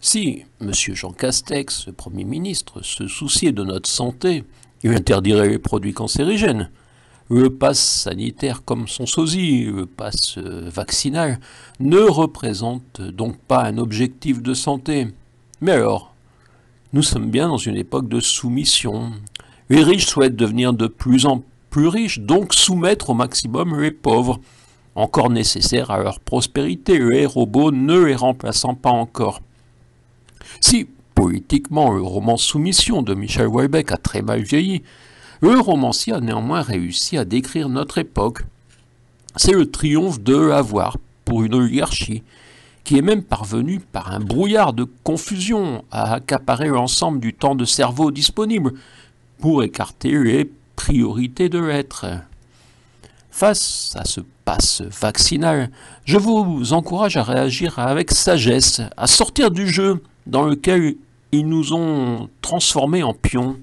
Si M. Jean Castex, Premier ministre, se souciait de notre santé, il interdirait les produits cancérigènes, le pass sanitaire comme son sosie, le pass euh, vaccinal, ne représente donc pas un objectif de santé. Mais alors, nous sommes bien dans une époque de soumission. Les riches souhaitent devenir de plus en plus riches, donc soumettre au maximum les pauvres, encore nécessaires à leur prospérité, les robots ne les remplaçant pas encore. Si, politiquement, le roman Soumission de Michel Houellebecq a très mal vieilli, le romancier a néanmoins réussi à décrire notre époque. C'est le triomphe de l'avoir pour une oligarchie, qui est même parvenue par un brouillard de confusion à accaparer l'ensemble du temps de cerveau disponible pour écarter les priorités de l'être. Face à ce passe vaccinal, je vous encourage à réagir avec sagesse, à sortir du jeu, dans lequel ils nous ont transformés en pions.